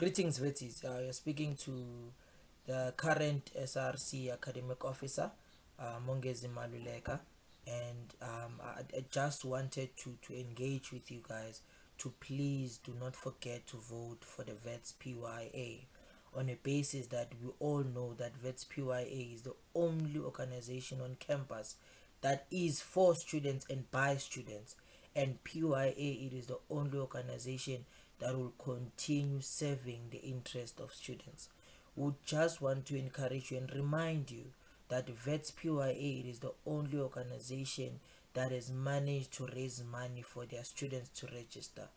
Greetings, Vetis. Uh, you're speaking to the current SRC academic officer, uh, Mongezi Maluleka, and um, I, I, just wanted to, to engage with you guys to please do not forget to vote for the VETS PYA on a basis that we all know that VETS PYA is the only organization on campus that is for students and by students and PYA it is the only organization that will continue serving the interest of students. We just want to encourage you and remind you that VETS PYA it is the only organization that has managed to raise money for their students to register.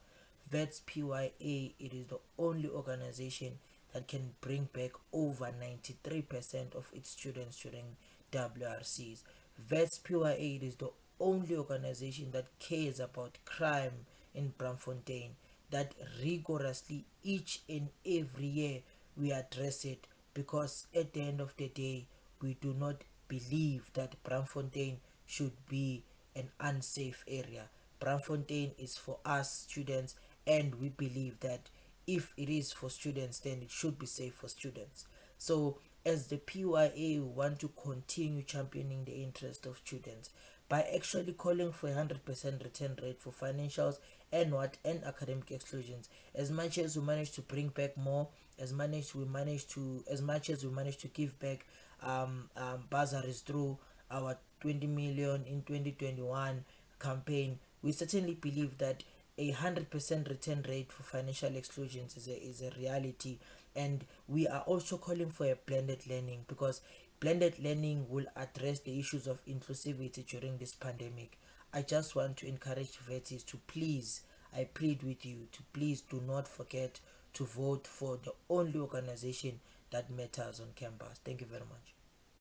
VETS PYA it is the only organization that can bring back over 93% of its students during WRCs. VETS PYA it is the only organization that cares about crime in Bramfontein that rigorously each and every year we address it because at the end of the day we do not believe that Bramfontein should be an unsafe area. Bramfontein is for us students and we believe that if it is for students then it should be safe for students. So as the PYA want to continue championing the interest of students by actually calling for a 100% return rate for financials and what and academic exclusions as much as we manage to bring back more as managed we manage to as much as we manage to give back um, um bazaars through our 20 million in 2021 campaign we certainly believe that a 100% return rate for financial exclusions is a, is a reality and we are also calling for a blended learning because blended learning will address the issues of inclusivity during this pandemic i just want to encourage vetties to please i plead with you to please do not forget to vote for the only organization that matters on campus thank you very much